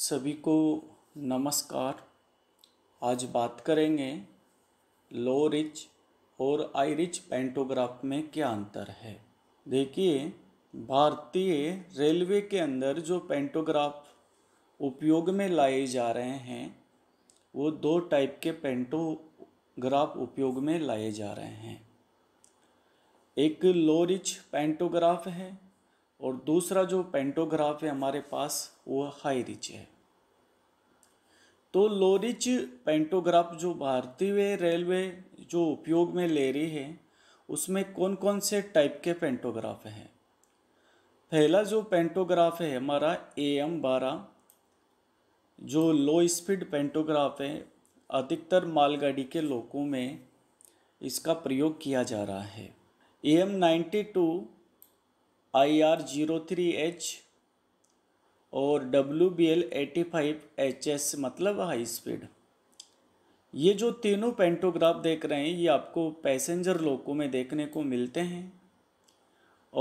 सभी को नमस्कार आज बात करेंगे लो रिच और आई रिच पेंटोग्राफ में क्या अंतर है देखिए भारतीय रेलवे के अंदर जो पेंटोग्राफ उपयोग में लाए जा रहे हैं वो दो टाइप के पेंटोग्राफ उपयोग में लाए जा रहे हैं एक लो रिच पेंटोग्राफ है और दूसरा जो पेंटोग्राफ है हमारे पास वो हाई रिच है तो लो रिच पेंटोग्राफ जो भारतीय रेलवे जो उपयोग में ले रही है उसमें कौन कौन से टाइप के पेंटोग्राफ हैं पहला जो पेंटोग्राफ है हमारा ए एम बारह जो लो स्पीड पेंटोग्राफ है अधिकतर मालगाड़ी के लोगों में इसका प्रयोग किया जा रहा है A M ninety two I R zero three H और W B L eighty five H S मतलब हाई स्पीड ये जो तीनों पेंटोग्राफ देख रहे हैं ये आपको पैसेंजर लोको में देखने को मिलते हैं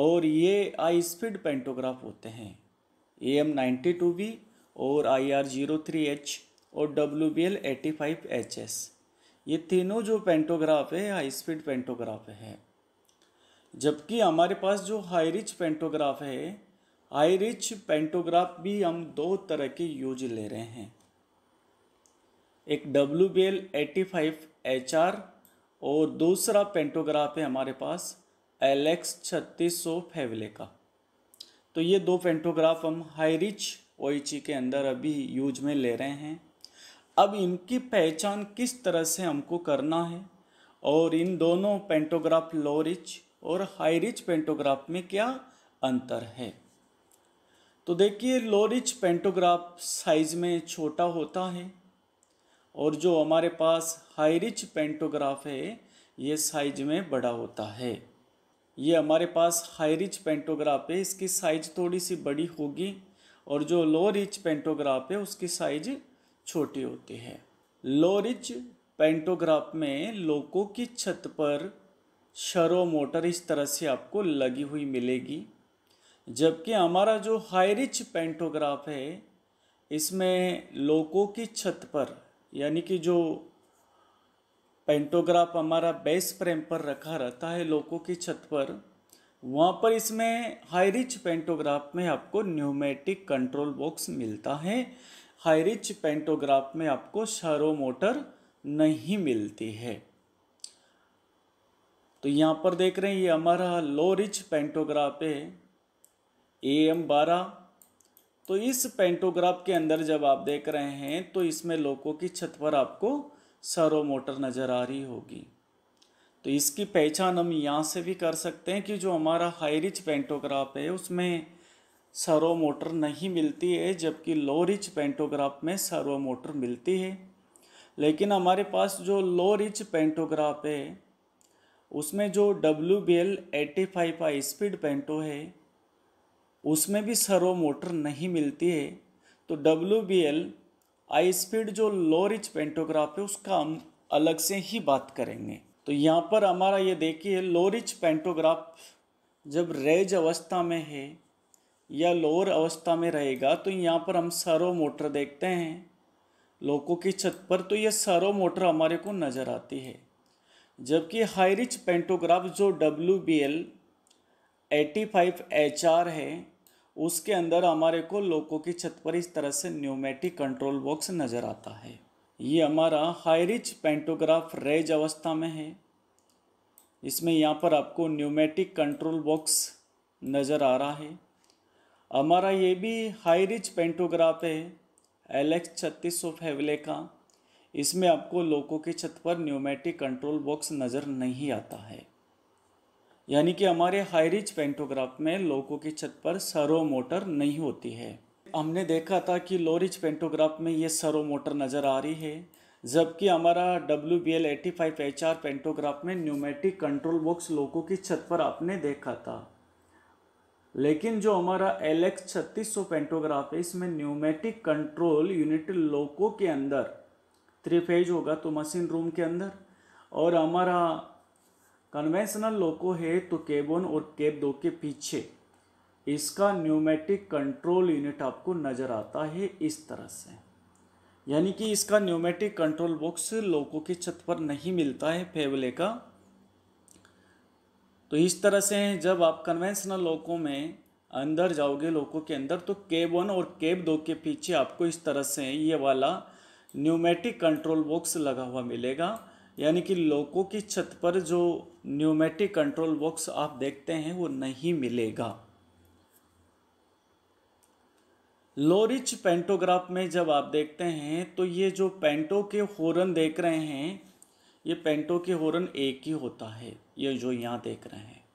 और ये हाई स्पीड पेंटोग्राफ होते हैं A M ninety two B और I R zero three H और W B L eighty five H S ये तीनों जो पेंटोग्राफ है हाई स्पीड पेंटोग्राफ है जबकि हमारे पास जो हाई रिच पेंटोग्राफ है हाई रिच पेंटोग्राफ भी हम दो तरह के यूज ले रहे हैं एक W B L eighty five H R और दूसरा पेंटोग्राफ है हमारे पास एल एक्स छत्तीस सौ फेवले का तो ये दो पेंटोग्राफ हम हाई रिच ओ के अंदर अभी यूज में ले रहे हैं अब इनकी पहचान किस तरह से हमको करना है और इन दोनों पेंटोग्राफ लो रिच और हाई रिच पेंटोग्राफ में क्या अंतर है तो देखिए लो रिच पेंटोग्राफ साइज में छोटा होता है और जो हमारे पास हाई रिच पेंटोग्राफ है ये साइज में बड़ा होता है ये हमारे पास हाई रिच पेंटोग्राफ है इसकी साइज थोड़ी सी बड़ी होगी और जो लो रिच पेंटोग्राफ है उसकी साइज छोटी होती है लो रिच पेंटोग्राफ में लोगों की छत पर शरो मोटर इस तरह से आपको लगी हुई मिलेगी जबकि हमारा जो हाई रिच पेंटोग्राफ है इसमें लोगों की छत पर यानी कि जो पेंटोग्राफ हमारा बेस फ्रेम पर रखा रहता है लोगों की छत पर वहाँ पर इसमें हाई रिच पेंटोग्राफ में आपको न्यूमेटिक कंट्रोल बॉक्स मिलता है हाई रिच पेंटोग्राफ में आपको शरो मोटर नहीं मिलती है तो यहाँ पर देख रहे हैं ये हमारा लो रिच पेंटोग्राफ है ए एम बारह तो इस पेंटोग्राफ के अंदर जब आप देख रहे हैं तो इसमें लोगों की छत पर आपको सरो मोटर नज़र आ रही होगी तो इसकी पहचान हम यहाँ से भी कर सकते हैं कि जो हमारा हाई रिच पेंटोग्राफ है उसमें सरो मोटर नहीं मिलती है जबकि लो रिच पेंटोग्राफ में सरो मोटर मिलती है लेकिन हमारे पास जो लो रिच पेंटोग्राफ है उसमें जो W B L eighty five I speed panto है उसमें भी सर्वो मोटर नहीं मिलती है तो W B L I speed जो लो रिच पेंटोग्राफ है उसका हम अलग से ही बात करेंगे तो यहाँ पर हमारा ये देखिए लो रिच पेंटोग्राफ जब रेज अवस्था में है या लोअर अवस्था में रहेगा तो यहाँ पर हम सर्वो मोटर देखते हैं लोगों की छत पर तो ये सर्वो मोटर हमारे को नज़र आती है जबकि हाई रिच पेंटोग्राफ जो W B L eighty five H R है उसके अंदर हमारे को लोगों की छत पर इस तरह से न्यूमेटिक कंट्रोल बॉक्स नज़र आता है ये हमारा हाई रिच पेंटोग्राफ रेज अवस्था में है इसमें यहाँ पर आपको न्यूमेटिक कंट्रोल बॉक्स नज़र आ रहा है हमारा ये भी हाई रिच पेंटोग्राफ है एल एक्स छत्तीस सौ फेवले का इसमें आपको लोको की छत पर न्यूमेटिक कंट्रोल बॉक्स नज़र नहीं आता है यानी कि हमारे हाई रिच पेंटोग्राफ में लोको की छत पर सरो मोटर नहीं होती है हमने देखा था कि लो रिच पेंटोग्राफ में ये सरो मोटर नज़र आ रही है जबकि हमारा W B L eighty five H R pantograph में न्यूमेटिक कंट्रोल बॉक्स लोको की छत पर आपने देखा था लेकिन जो हमारा एल एक्स छत्तीस सौ पेंटोग्राफ है इसमें न्यूमेटिक कंट्रोल यूनिट लोको के अंदर थ्री फेज होगा तो मशीन रूम के अंदर और हमारा कन्वेंशनल लोको है तो केब वन और केब दो के पीछे इसका न्यूमेटिक कंट्रोल यूनिट आपको नज़र आता है इस तरह से यानी कि इसका न्यूमेटिक कंट्रोल बॉक्स लोको की छत पर नहीं मिलता है फेवले का तो इस तरह से जब आप कन्वेंशनल लोको में अंदर जाओगे लोको के अंदर तो केब वन और केब दो के पीछे आपको इस तरह से ये वाला न्यूमेटिक कंट्रोल बॉक्स लगा हुआ मिलेगा यानी कि लोको की छत पर जो न्यूमेटिक कंट्रोल बॉक्स आप देखते हैं वो नहीं मिलेगा लोरिच पेंटोग्राफ में जब आप देखते हैं तो ये जो पेंटो के होरन देख रहे हैं ये पेंटो के होरन एक ही होता है ये जो यहाँ देख रहे हैं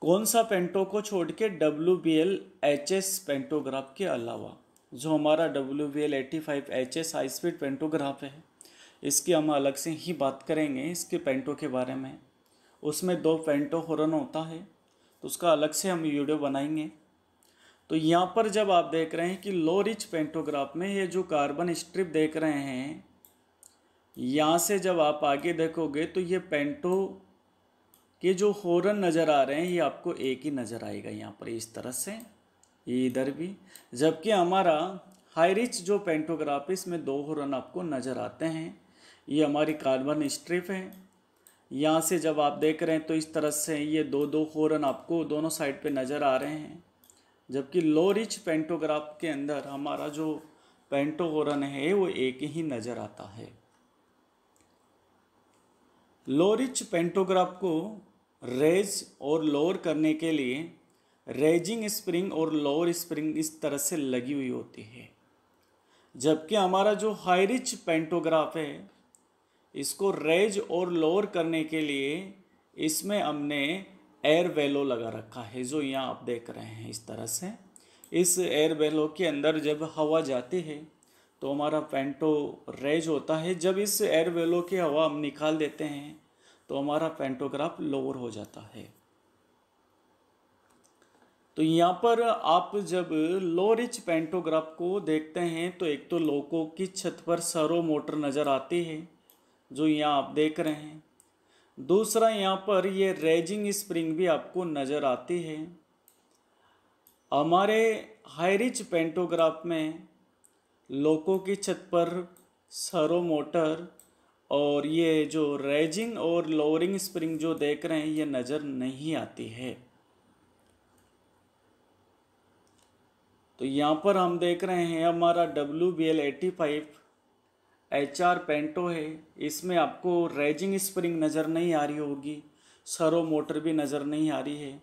कौन सा पेंटो को छोड़ के W B L H S pantograph के अलावा जो हमारा W V L eighty five H S high speed pantograph है इसकी हम अलग से ही बात करेंगे इसके पेंटो के बारे में उसमें दो पेंटो हॉर्न होता है तो उसका अलग से हम वीडियो बनाएंगे तो यहाँ पर जब आप देख रहे हैं कि लो रिच पेंटोग्राफ में ये जो कार्बन स्ट्रिप देख रहे हैं यहाँ से जब आप आगे देखोगे तो ये पेंटो के जो हॉर्न नज़र आ रहे हैं ये आपको एक ही नज़र आएगा यहाँ पर इस तरह से ये इधर भी जबकि हमारा हाई रिच जो पेंटोग्राफ इसमें दो हरन आपको नज़र आते हैं ये हमारी कार्बन स्ट्रिप है यहाँ से जब आप देख रहे हैं तो इस तरह से ये दो दो हरन आपको दोनों साइड पे नज़र आ रहे हैं जबकि लो रिच पेंटोग्राफ के अंदर हमारा जो पेंटो हॉर्न है वो एक ही नज़र आता है लो रिच पेंटोग्राफ को रेज और लोअर करने के लिए रेजिंग स्प्रिंग और लोअर स्प्रिंग इस तरह से लगी हुई होती है जबकि हमारा जो हाई रिच पेंटोग्राफ है इसको रेज और लोअर करने के लिए इसमें हमने एयर वेलो लगा रखा है जो यहाँ आप देख रहे हैं इस तरह से इस एयर वेलो के अंदर जब हवा जाती है तो हमारा पेंटो रेज होता है जब इस एयर वेलो की हवा हम निकाल देते हैं तो हमारा पेंटोग्राफ लोअर हो जाता है तो यहाँ पर आप जब लो रिच पेंटोग्राफ को देखते हैं तो एक तो लोको की छत पर सरो मोटर नज़र आती है जो यहाँ आप देख रहे हैं दूसरा यहाँ पर ये रेजिंग स्प्रिंग भी आपको नज़र आती है हमारे हाई रिच पेंटोग्राफ में लोको की छत पर सरो मोटर और ये जो रेजिंग और लोअरिंग स्प्रिंग जो देख रहे हैं ये नज़र नहीं आती है तो यहाँ पर हम देख रहे हैं हमारा W B L eighty five H R panto है इसमें आपको रेजिंग स्प्रिंग नज़र नहीं आ रही होगी सरो मोटर भी नज़र नहीं आ रही है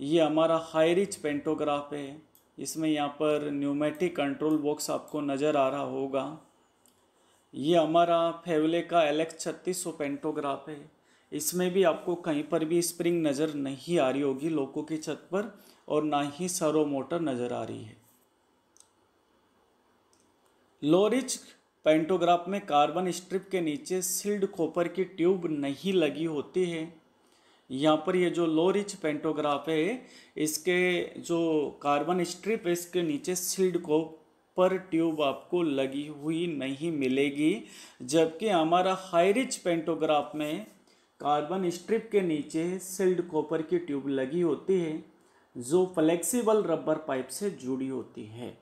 ये हमारा हाई रिच पेंटोग्राफ है इसमें यहाँ पर न्यूमेटिक कंट्रोल बॉक्स आपको नज़र आ रहा होगा ये हमारा फेवले का एलेक्स छत्तीस सौ पेंटोग्राफ है इसमें भी आपको कहीं पर भी स्प्रिंग नज़र नहीं आ रही होगी लोगों की छत पर और ना ही सरो मोटर नज़र आ रही है लोरिच पेंटोग्राफ में कार्बन स्ट्रिप के नीचे सील्ड कॉपर की ट्यूब नहीं लगी होती है यहाँ पर ये जो लो रिच पेंटोग्राफ है इसके जो कार्बन स्ट्रिप है इसके नीचे सील्ड कॉपर ट्यूब आपको लगी हुई नहीं मिलेगी जबकि हमारा हाई रिच पेंटोग्राफ में कार्बन स्ट्रिप के नीचे सील्ड कॉपर की ट्यूब लगी होती है जो फ्लेक्सिबल रबर पाइप से जुड़ी होती है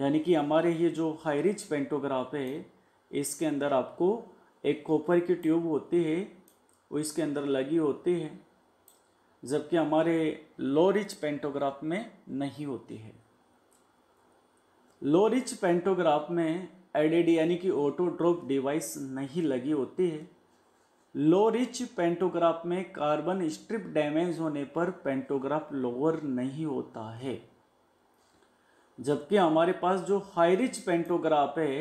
यानी कि हमारे ये जो हाई रिच पेंटोग्राफ है इसके अंदर आपको एक कॉपर की ट्यूब होती है वो इसके अंदर लगी होती है जबकि हमारे लो रिच पेंटोग्राफ में नहीं होती है लो रिच पेंटोग्राफ में एडेड यानी कि ऑटो ड्रॉप डिवाइस नहीं लगी होती है लो रिच पेंटोग्राफ में कार्बन स्ट्रिप डैमेज होने पर पेंटोग्राफ लोअर नहीं होता है जबकि हमारे पास जो हाई रिच पेंटोग्राफ है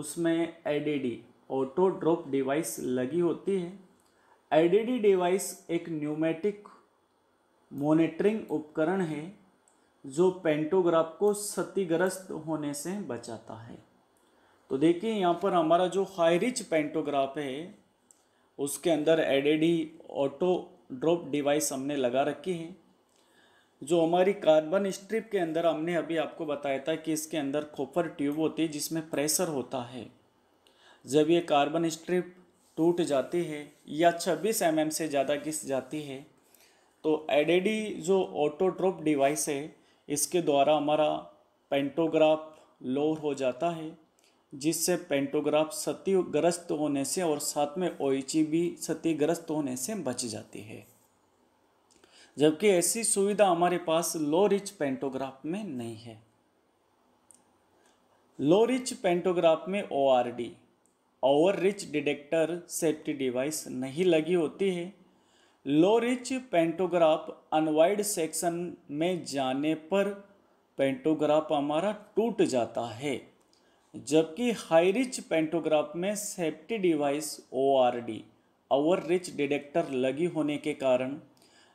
उसमें एडीडी ऑटो ड्रॉप डिवाइस लगी होती है एडीडी डिवाइस एक न्यूमेटिक मॉनिटरिंग उपकरण है जो पेंटोग्राफ को क्षतिग्रस्त होने से बचाता है तो देखिए यहाँ पर हमारा जो हाई रिच पेंटोग्राफ है उसके अंदर एडीडी ऑटो ड्रॉप डिवाइस हमने लगा रखी है जो हमारी कार्बन स्ट्रिप के अंदर हमने अभी आपको बताया था कि इसके अंदर खोपर ट्यूब होती है जिसमें प्रेशर होता है जब ये कार्बन स्ट्रिप टूट जाती है या 26 एम mm से ज़्यादा घिस जाती है तो एडेडी e जो ऑटोट्रोप डिवाइस है इसके द्वारा हमारा पेंटोग्राफ लोअर हो जाता है जिससे पेंटोग्राफ क्षतिग्रस्त होने से और साथ में ओइची भी e क्षतिग्रस्त होने से बच जाती है जबकि ऐसी सुविधा हमारे पास लो रिच पेंटोग्राफ में नहीं है लो रिच पेंटोग्राफ में O R D over reach detector safety device नहीं लगी होती है low reach pantograph unwired section में जाने पर पेंटोग्राफ हमारा टूट जाता है जबकि हाई रिच पेंटोग्राफ में safety device O R D over reach detector लगी होने के कारण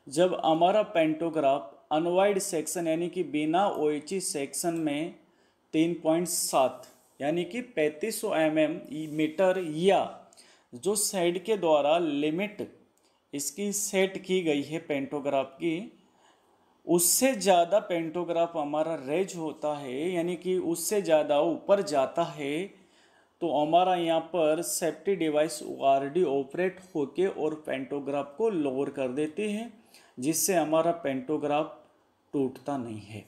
जब हमारा पेंटोग्राफ अनवाइड सेक्शन यानी कि बिना ओएची सेक्शन e में 3.7 यानी कि 3500 सौ mm मीटर या जो सेड के द्वारा लिमिट इसकी सेट की गई है पेंटोग्राफ की उससे ज़्यादा पेंटोग्राफ हमारा रेज होता है यानी कि उससे ज़्यादा ऊपर जाता है तो हमारा यहाँ पर सेफ्टी डिवाइस ओ ऑपरेट होके और पेंटोग्राफ को लोअर कर देते हैं जिससे हमारा पेंटोग्राफ टूटता नहीं है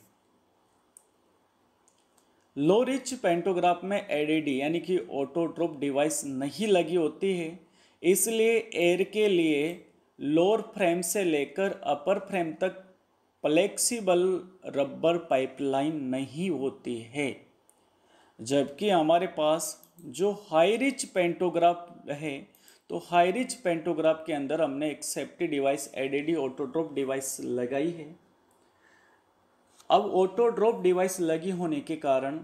लो रिच पेंटोग्राफ में एडीडी e यानी कि ऑटोट्रोप डिवाइस नहीं लगी होती है इसलिए एयर के लिए लोअर फ्रेम से लेकर अपर फ्रेम तक फ्लेक्सिबल रबर पाइपलाइन नहीं होती है जबकि हमारे पास जो हाई रिच पेंटोग्राफ है तो हाईरिच पेंटोग्राफ के अंदर हमने एक safety device ADD auto drop device लगाई है अब ऑटोड्रॉप डिवाइस लगी होने के कारण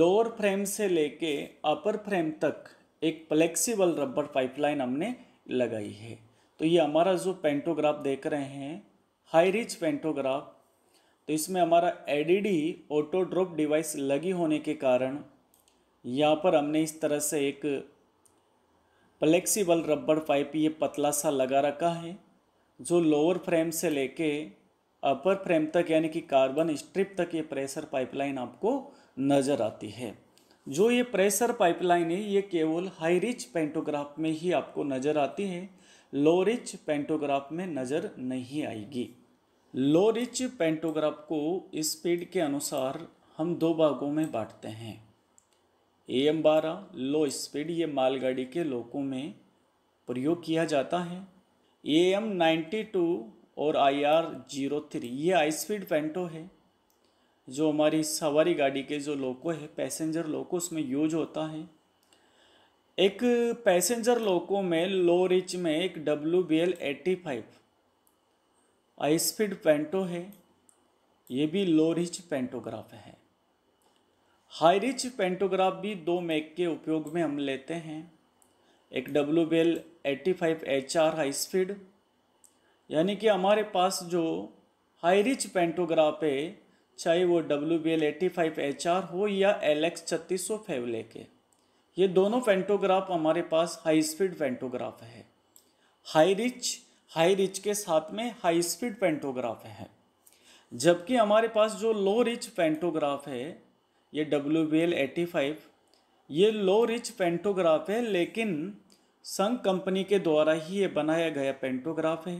लोअर फ्रेम से लेके अपर फ्रेम तक एक फ्लेक्सिबल रबर पाइपलाइन हमने लगाई है तो ये हमारा जो पेंटोग्राफ देख रहे हैं हाई रिच पेंटोग्राफ तो इसमें हमारा एडीडी ऑटोड्रॉप डिवाइस लगी होने के कारण यहाँ पर हमने इस तरह से एक फ्लेक्सिबल रबड़ पाइप ये पतला सा लगा रखा है जो लोअर फ्रेम से लेके अपर फ्रेम तक यानी कि कार्बन स्ट्रिप तक ये प्रेशर पाइपलाइन आपको नज़र आती है जो ये प्रेशर पाइपलाइन है ये केवल हाई रिच पेंटोग्राफ में ही आपको नज़र आती है लो रिच पेंटोग्राफ में नज़र नहीं आएगी लो रिच पेंटोग्राफ को स्पीड के अनुसार हम दो भागों में बांटते हैं ए एम बारह लो स्पीड ये मालगाड़ी के लोकों में प्रयोग किया जाता है ए एम नाइन्टी टू और आई आर जीरो थ्री ये हाई स्पीड पेंटो है जो हमारी सवारी गाड़ी के जो लोको है पैसेंजर लोको उसमें यूज होता है एक पैसेंजर लोको में लो रिच में एक W B L eighty five high speed panto है ये भी लो रिच पेंटोग्राफ है हाई रिच पेंटोग्राफ भी दो मैक के उपयोग में हम लेते हैं एक W B L eighty five H R high speed यानी कि हमारे पास जो हाई रिच पेंटोग्राफ है चाहे वो W B L eighty five H R हो या एल एक्स छत्तीस सौ फेवले के ये दोनों पेंटोग्राफ हमारे पास हाई स्पीड पेंटोग्राफ है हाई रिच हाई रिच के साथ में हाई स्पीड पेंटोग्राफ है जबकि हमारे पास जो लो रिच पेंटोग्राफ है ये W B L eighty five ये लो रिच पेंटोग्राफ है लेकिन संघ कंपनी के द्वारा ही ये बनाया गया पेंटोग्राफ है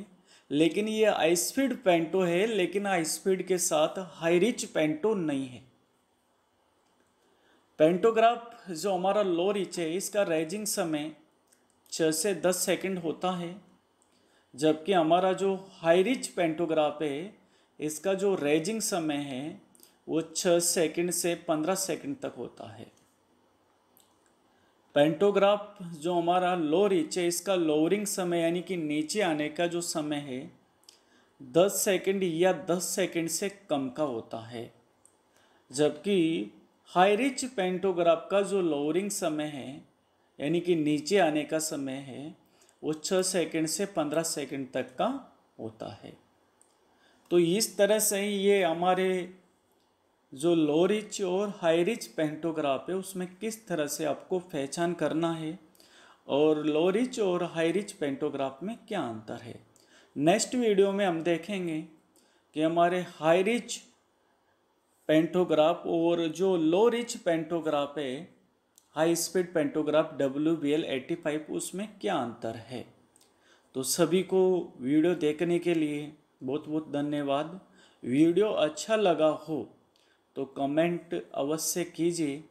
लेकिन ये आई स्पीड पेंटो है लेकिन आई स्पीड के साथ हाई रिच पेंटो नहीं है पेंटोग्राफ जो हमारा लो रिच है इसका रेजिंग समय छः से दस सेकंड होता है जबकि हमारा जो हाई रिच पेंटोग्राफ है इसका जो रेजिंग समय है वो छः सेकंड से पंद्रह सेकंड तक होता है पेंटोग्राफ जो हमारा लो रिच है इसका लोअरिंग समय यानी कि नीचे आने का जो समय है दस सेकंड या दस सेकंड से कम का होता है जबकि हाई रिच पेंटोग्राफ का जो लोअरिंग समय है यानी कि नीचे आने का समय है वो छः सेकंड से पंद्रह सेकंड तक का होता है तो इस तरह से ये हमारे जो लो रिच और हाई रिच पेंटोग्राफ है उसमें किस तरह से आपको पहचान करना है और लो रिच और हाई रिच पेंटोग्राफ में क्या अंतर है नेक्स्ट वीडियो में हम देखेंगे कि हमारे हाई रिच पेंटोग्राफ और जो लो रिच पेंटोग्राफ है high speed pantograph W B L eighty five उसमें क्या अंतर है तो सभी को वीडियो देखने के लिए बहुत बहुत धन्यवाद वीडियो अच्छा लगा हो तो कमेंट अवश्य कीजिए